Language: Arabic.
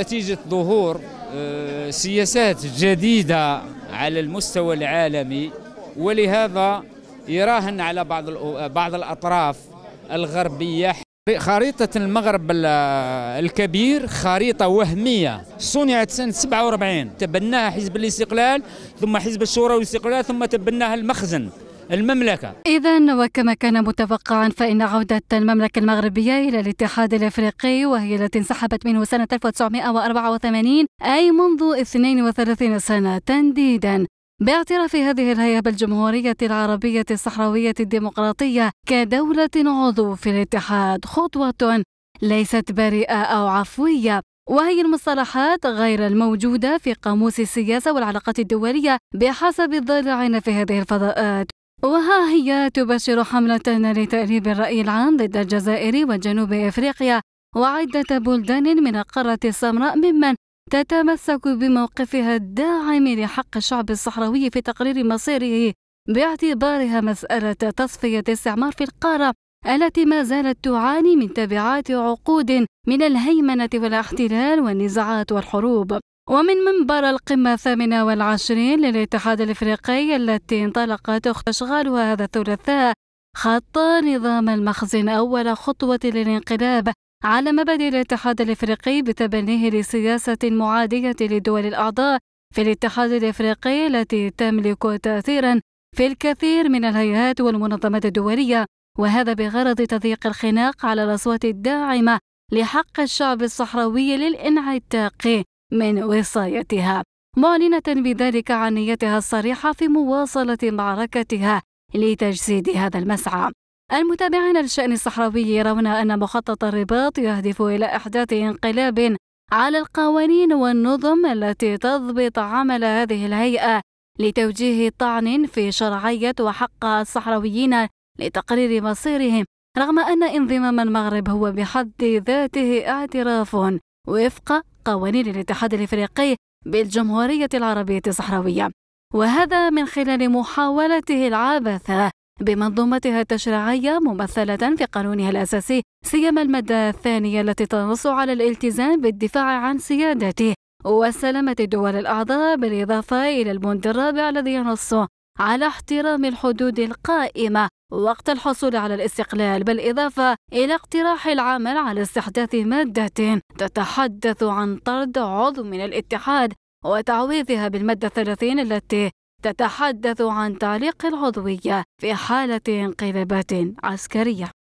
نتيجة ظهور آه، سياسات جديدة على المستوى العالمي ولهذا يراهن على بعض آه، بعض الأطراف الغربية خريطة المغرب آه، الكبير خريطة وهمية صنعت سنة 47 تبناها حزب الاستقلال ثم حزب الشورى والاستقلال ثم تبناها المخزن المملكة إذا وكما كان متوقعا فإن عودة المملكة المغربية إلى الاتحاد الأفريقي وهي التي انسحبت منه سنة 1984 أي منذ 32 سنة تنديدا باعتراف هذه الهيئة الجمهورية العربية الصحراوية الديمقراطية كدولة عضو في الاتحاد خطوة ليست بريئة أو عفوية وهي المصطلحات غير الموجودة في قاموس السياسة والعلاقات الدولية بحسب الضالعين في هذه الفضاءات وها هي تبشر حملة لتأريب الرأي العام ضد الجزائر وجنوب إفريقيا وعدة بلدان من القارة السمراء ممن تتمسك بموقفها الداعم لحق الشعب الصحراوي في تقرير مصيره باعتبارها مسألة تصفية استعمار في القارة التي ما زالت تعاني من تبعات عقود من الهيمنة والاحتلال والنزاعات والحروب ومن منبر القمة الثامنة والعشرين للاتحاد الإفريقي التي انطلقت أشغالها هذا الثلاثاء خط نظام المخزن أول خطوة للانقلاب على مبادئ الاتحاد الإفريقي بتبنيه لسياسة معادية للدول الأعضاء في الاتحاد الإفريقي التي تملك تأثيرا في الكثير من الهيئات والمنظمات الدولية وهذا بغرض تضييق الخناق على الأصوات الداعمة لحق الشعب الصحراوي للانعتاق من وصايتها معلنة بذلك عن نيتها الصريحة في مواصلة معركتها لتجسيد هذا المسعى المتابعين للشأن الصحراوي يرون أن مخطط الرباط يهدف إلى إحداث انقلاب على القوانين والنظم التي تضبط عمل هذه الهيئة لتوجيه طعن في شرعية وحق الصحراويين لتقرير مصيرهم رغم أن انضمام المغرب هو بحد ذاته اعتراف وفق قوانين الاتحاد الافريقي بالجمهوريه العربيه الصحراويه وهذا من خلال محاولته العبثه بمنظومتها التشريعية ممثلة في قانونها الأساسي سيما المادة الثانية التي تنص على الالتزام بالدفاع عن سيادته وسلامة الدول الأعضاء بالإضافة إلى البند الرابع الذي ينص على احترام الحدود القائمة وقت الحصول على الاستقلال بالإضافة إلى اقتراح العمل على استحداث مادة تتحدث عن طرد عضو من الاتحاد وتعويضها بالمادة 30 التي تتحدث عن تعليق العضوية في حالة انقلابات عسكرية